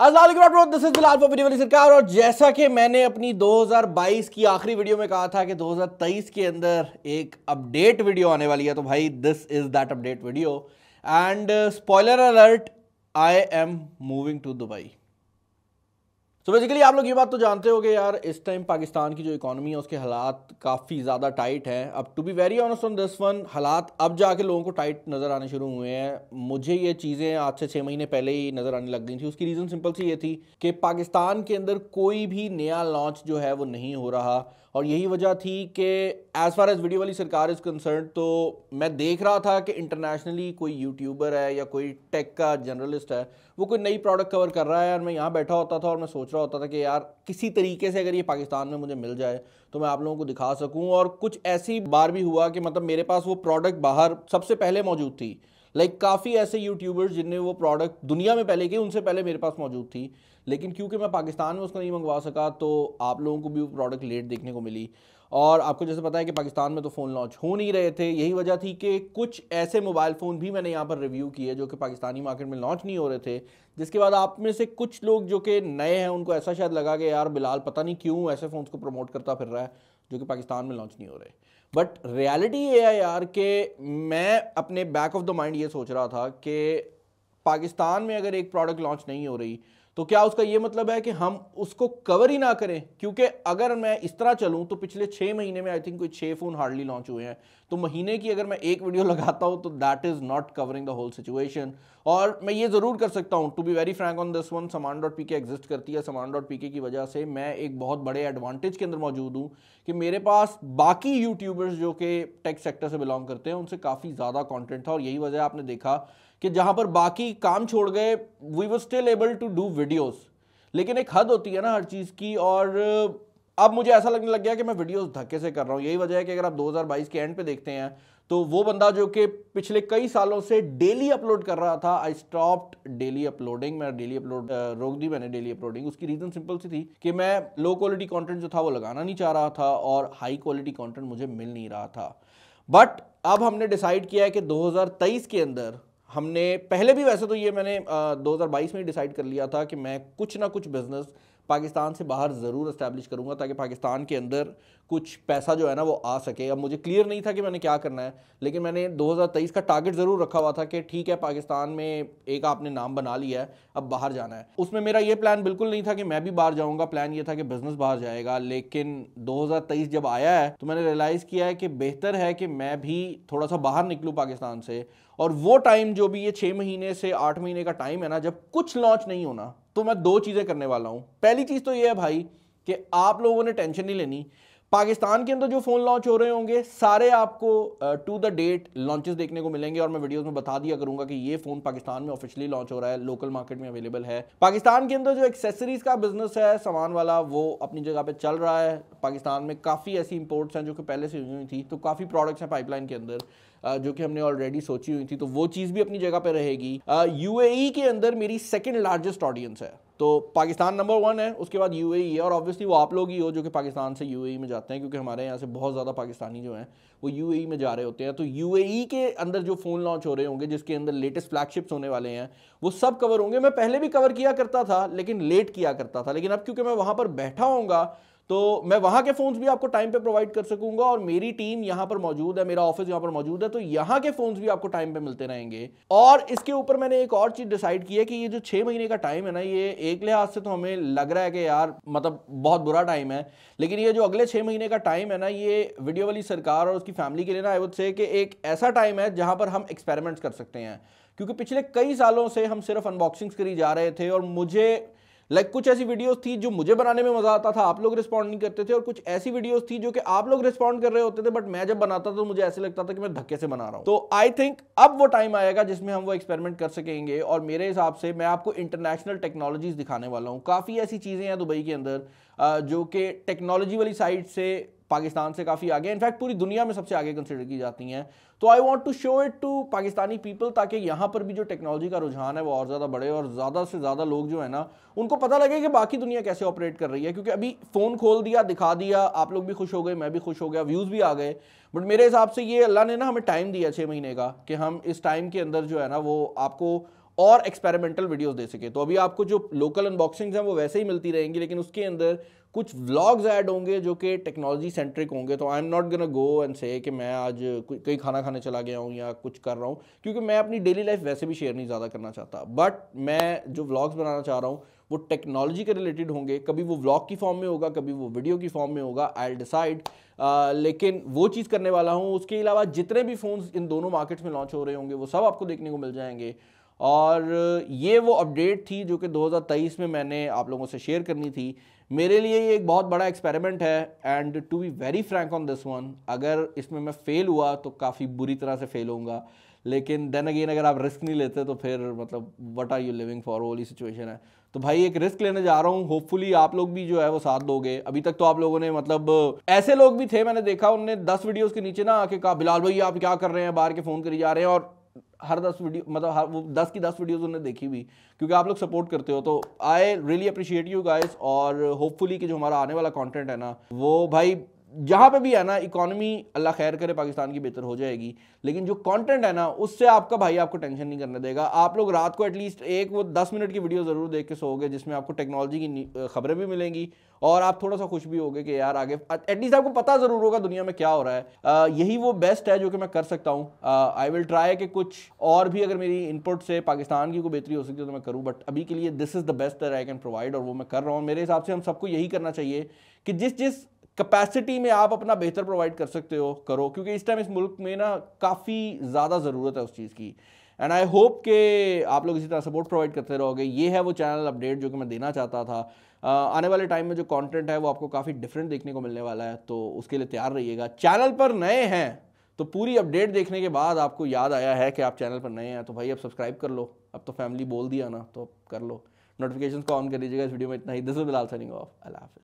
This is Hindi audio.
सरकार और जैसा कि मैंने अपनी 2022 की आखिरी वीडियो में कहा था कि 2023 के अंदर एक अपडेट वीडियो आने वाली है तो भाई this is that update video and spoiler alert I am moving to Dubai so so basically आप लोग ये बात तो जानते हो कि यार इस टाइम पाकिस्तान की जो इकोनॉमी है उसके हालात काफ़ी ज़्यादा टाइट हैं अब to be very honest on this one हालात अब जाके लोगों को टाइट नज़र आने शुरू हुए हैं मुझे ये चीज़ें आज से छः महीने पहले ही नज़र आने लग गई थी उसकी रीज़न सिंपल सी ये थी कि पाकिस्तान के अंदर कोई भी नया लॉन्च जो है वो नहीं हो रहा और यही वजह थी कि एज़ फार एज़ वीडियो वाली सरकार इज़ कंसर्न तो मैं देख रहा था कि इंटरनेशनली कोई यूट्यूबर है या कोई टेक का जर्नलिस्ट है वो कोई नई प्रोडक्ट कवर कर रहा है और मैं यहाँ बैठा होता था और मैं सोच रहा होता था कि यार किसी तरीके से अगर ये पाकिस्तान में मुझे मिल जाए तो मैं आप लोगों को दिखा सकूँ और कुछ ऐसी बार भी हुआ कि मतलब मेरे पास वो प्रोडक्ट बाहर सबसे पहले मौजूद थी लाइक like, काफ़ी ऐसे यूट्यूबर्स जिनने वो प्रोडक्ट दुनिया में पहले के उनसे पहले मेरे पास मौजूद थी लेकिन क्योंकि मैं पाकिस्तान में उसको नहीं मंगवा सका तो आप लोगों को भी वो प्रोडक्ट लेट देखने को मिली और आपको जैसे पता है कि पाकिस्तान में तो फ़ोन लॉन्च हो नहीं रहे थे यही वजह थी कि कुछ ऐसे मोबाइल फ़ोन भी मैंने यहाँ पर रिव्यू किए जो कि पाकिस्तानी मार्केट में लॉन्च नहीं हो रहे थे जिसके बाद आप में से कुछ लोग जो कि नए हैं उनको ऐसा शायद लगा कि यार बिलाल पता नहीं क्यों ऐसे फ़ोन को प्रमोट करता फिर रहा है जो कि पाकिस्तान में लॉन्च नहीं हो रहे बट रियलिटी ये है यार कि मैं अपने बैक ऑफ द माइंड ये सोच रहा था कि पाकिस्तान में अगर एक प्रोडक्ट लॉन्च नहीं हो रही तो क्या उसका यह मतलब है कि हम उसको कवर ही ना करें क्योंकि अगर मैं इस तरह चलूं तो पिछले छह महीने में आई थिंक कोई छह फ़ोन हार्डली लॉन्च हुए हैं तो महीने की अगर मैं एक वीडियो लगाता हूं तो that is not covering the whole situation और मैं ये ज़रूर कर सकता हूं to be very frank on this one Saman dot P K exist करती है समान डॉट पी के की वजह से मैं एक बहुत बड़े एडवांटेज के अंदर मौजूद हूं कि मेरे पास बाकी यूट्यूबर्स जो कि टेक सेक्टर से बिलोंग करते हैं उनसे काफ़ी ज़्यादा कॉन्टेंट था और यही वजह आपने देखा कि जहां पर बाकी काम छोड़ गए वी वो still able to do videos लेकिन एक हद होती है ना हर चीज़ की और अब मुझे ऐसा लगने लग गया कि मैं वीडियोस धक्के से कर रहा हूं यही वजह है कि अगर आप 2022 के एंड पे देखते हैं तो वो बंदा जो कि पिछले कई सालों से डेली अपलोड कर रहा था आई स्टॉप्ड डेली अपलोडिंग मैं डेली अपलोड रोक दी मैंने डेली अपलोडिंग उसकी रीज़न सिंपल सी थी कि मैं लो क्वालिटी कंटेंट जो था वो लगाना नहीं चाह रहा था और हाई क्वालिटी कंटेंट मुझे मिल नहीं रहा था बट अब हमने डिसाइड किया है कि 2023 के अंदर हमने पहले भी वैसे तो ये मैंने आ, 2022 में ही डिसाइड कर लिया था कि मैं कुछ ना कुछ बिज़नेस पाकिस्तान से बाहर ज़रूर इस्टेब्लिश करूँगा ताकि पाकिस्तान के अंदर कुछ पैसा जो है ना वो आ सके अब मुझे क्लियर नहीं था कि मैंने क्या करना है लेकिन मैंने 2023 का टारगेट ज़रूर रखा हुआ था कि ठीक है पाकिस्तान में एक आपने नाम बना लिया है अब बाहर जाना है उसमें मेरा ये प्लान बिल्कुल नहीं था कि मैं भी बाहर जाऊँगा प्लान ये था कि बिज़नेस बाहर जाएगा लेकिन दो जब आया है तो मैंने रियलाइज़ किया है कि बेहतर है कि मैं भी थोड़ा सा बाहर निकलूँ पाकिस्तान से और वो टाइम जो भी ये छः महीने से आठ महीने का टाइम है ना जब कुछ लॉन्च नहीं होना तो मैं दो चीज़ें करने वाला हूँ पहली चीज़ तो ये है भाई कि आप लोगों ने टेंशन नहीं लेनी पाकिस्तान के अंदर जो फ़ोन लॉन्च हो रहे होंगे सारे आपको टू द डेट लॉन्चेस देखने को मिलेंगे और मैं वीडियोस में बता दिया करूंगा कि ये फ़ोन पाकिस्तान में ऑफिशियली लॉन्च हो रहा है लोकल मार्केट में अवेलेबल है पाकिस्तान के अंदर जो एक्सेसरीज़ का बिजनेस है सामान वाला वो अपनी जगह पर चल रहा है पाकिस्तान में काफ़ी ऐसी इंपोर्ट्स हैं जो कि पहले से हुई हुई थी तो काफ़ी प्रोडक्ट्स हैं पाइपलाइन के अंदर जो कि हमने ऑलरेडी सोची हुई थी तो वो चीज़ भी अपनी जगह पर रहेगी यूएई e के अंदर मेरी सेकेंड लार्जेस्ट ऑडियंस है तो पाकिस्तान नंबर वन है उसके बाद यू e है और ऑब्वियसली वो आप लोग ही हो जो कि पाकिस्तान से यू e में जाते हैं क्योंकि हमारे यहाँ से बहुत ज़्यादा पाकिस्तानी जो हैं वो यू e में जा रहे होते हैं तो यू के अंदर जो फ़ोन लॉन्च हो रहे होंगे जिसके अंदर लेटेस्ट फ्लैगशिप्स होने वाले हैं वो सब कवर होंगे मैं पहले भी कवर किया करता था लेकिन लेट किया करता था लेकिन अब क्योंकि मैं वहाँ पर बैठा हूँ तो मैं वहां के फ़ोन्स भी आपको टाइम पे प्रोवाइड कर सकूंगा और मेरी टीम यहां पर मौजूद है मेरा ऑफिस यहां पर मौजूद है तो यहां के फ़ोन्स भी आपको टाइम पे मिलते रहेंगे और इसके ऊपर मैंने एक और चीज़ डिसाइड की है कि ये जो छह महीने का टाइम है ना ये एक लिहाज से तो हमें लग रहा है कि यार मतलब बहुत बुरा टाइम है लेकिन ये जो अगले छह महीने का टाइम है ना ये वीडियो वाली सरकार और उसकी फैमिली के लिए ना आई वुड से कि एक ऐसा टाइम है जहां पर हम एक्सपेरिमेंट्स कर सकते हैं क्योंकि पिछले कई सालों से हम सिर्फ अनबॉक्सिंग्स करी जा रहे थे और मुझे लाइक कुछ ऐसी वीडियोस थी जो मुझे बनाने में मजा आता था आप लोग रिस्पॉन्ड नहीं करते थे और कुछ ऐसी वीडियोस थी जो कि आप लोग रिस्पॉन्ड कर रहे होते थे बट मैं जब बनाता था तो मुझे ऐसे लगता था कि मैं धक्के से बना रहा हूँ तो आई थिंक अब वो टाइम आएगा जिसमें हम वो एक्सपेरिमेंट कर सकेंगे और मेरे हिसाब से मैं आपको इंटरनेशनल टेक्नोलॉजीज दिखाने वाला हूँ काफ़ी ऐसी चीज़ें हैं दुबई के अंदर जो कि टेक्नोलॉजी वाली साइड से पाकिस्तान से काफ़ी आगे इनफैक्ट पूरी दुनिया में सबसे आगे कंसिडर की जाती हैं तो I want to show it to Pakistani people ताकि यहाँ पर भी जो टेक्नोलॉजी का रुझान है वो और ज़्यादा बढ़े और ज़्यादा से ज़्यादा लोग जो है ना उनको पता लगे कि बाकी दुनिया कैसे ऑपरेट कर रही है क्योंकि अभी फ़ोन खोल दिया दिखा दिया आप लोग भी खुश हो गए मैं भी खुश हो गया व्यूज़ भी आ गए बट मेरे हिसाब से ये अल्लाह ने ना हमें टाइम दिया छः महीने का कि हम इस टाइम के अंदर जो है ना वो आपको और एक्सपेरिमेंटल वीडियोस दे सके तो अभी आपको जो लोकल अनबॉक्सिंग्स हैं वो वैसे ही मिलती रहेंगी लेकिन उसके अंदर कुछ व्लॉग्स ऐड होंगे जो कि टेक्नोलॉजी सेंट्रिक होंगे तो I am not gonna go and say कि मैं आज कहीं खाना खाने चला गया हूँ या कुछ कर रहा हूँ क्योंकि मैं अपनी डेली लाइफ वैसे भी शेयर नहीं ज़्यादा करना चाहता बट मैं जो व्लॉग्स बनाना चाह रहा हूँ वो टेक्नोलॉजी के रिलेटेड होंगे कभी वो व्लॉग की फॉर्म में होगा कभी वो वीडियो की फॉर्म में होगा आई डिसाइड लेकिन वो चीज़ करने वाला हूँ उसके अलावा जितने भी फ़ोन्स इन दोनों मार्केट्स में लॉन्च हो रहे होंगे वो सब आपको देखने को मिल जाएंगे और ये वो अपडेट थी जो कि 2023 में मैंने आप लोगों से शेयर करनी थी मेरे लिए ये एक बहुत बड़ा एक्सपेरिमेंट है and to be very frank on this one अगर इसमें मैं फ़ेल हुआ तो काफ़ी बुरी तरह से फ़ेल होऊंगा लेकिन देन अगेन अगर आप रिस्क नहीं लेते तो फिर मतलब what are you living for ओली सिचुएशन है तो भाई एक रिस्क लेने जा रहा हूँ होपफुली आप लोग भी जो है वो साथ दोगे अभी तक तो आप लोगों ने मतलब ऐसे लोग भी थे मैंने देखा उनने दस वीडियोज़ के नीचे ना आके कहा बिलाल भाई आप क्या कर रहे हैं बाहर के फ़ोन करी जा रहे हैं और हर दस वीडियो मतलब हर वो दस की दस वीडियोज़ उन्होंने देखी भी क्योंकि आप लोग सपोर्ट करते हो तो I really appreciate you guys और होपफुली कि जो हमारा आने वाला कंटेंट है ना वो भाई जहाँ पे भी है ना इकोनॉमी अल्लाह खैर करे पाकिस्तान की बेहतर हो जाएगी लेकिन जो कंटेंट है ना उससे आपका भाई आपको टेंशन नहीं करने देगा आप लोग रात को एटलीस्ट एक वो दस मिनट की वीडियो ज़रूर देख के सोओगे जिसमें आपको टेक्नोलॉजी की खबरें भी मिलेंगी और आप थोड़ा सा खुश भी होगे कि यार आगे एटलीस्ट आपको पता ज़रूर होगा दुनिया में क्या हो रहा है आ, यही वो बेस्ट है जो कि मैं कर सकता हूँ आई विल ट्राई कि कुछ और भी अगर मेरी इनपुट से पाकिस्तान की कोई बेहतरी हो सकती है तो मैं करूँ बट अभी के लिए this is the best I can provide और वो मैं कर रहा हूँ मेरे हिसाब से हम सबको यही करना चाहिए कि जिस जिस कैपेसिटी में आप अपना बेहतर प्रोवाइड कर सकते हो करो क्योंकि इस टाइम इस मुल्क में ना काफ़ी ज़्यादा ज़रूरत है उस चीज़ की एंड आई होप के आप लोग इसी तरह सपोर्ट प्रोवाइड करते रहोगे ये है वो चैनल अपडेट जो कि मैं देना चाहता था आने वाले टाइम में जो कंटेंट है वो आपको काफ़ी डिफरेंट देखने को मिलने वाला है तो उसके लिए तैयार रहिएगा चैनल पर नए हैं तो पूरी अपडेट देखने के बाद आपको याद आया है कि आप चैनल पर नए हैं तो भाई अब सब्सक्राइब कर लो अब तो फैमिली बोल दिया ना तो कर लो नोटिफिकेशन को ऑन कर दीजिएगा इस वीडियो में इतना ही this Bilal signing off Allah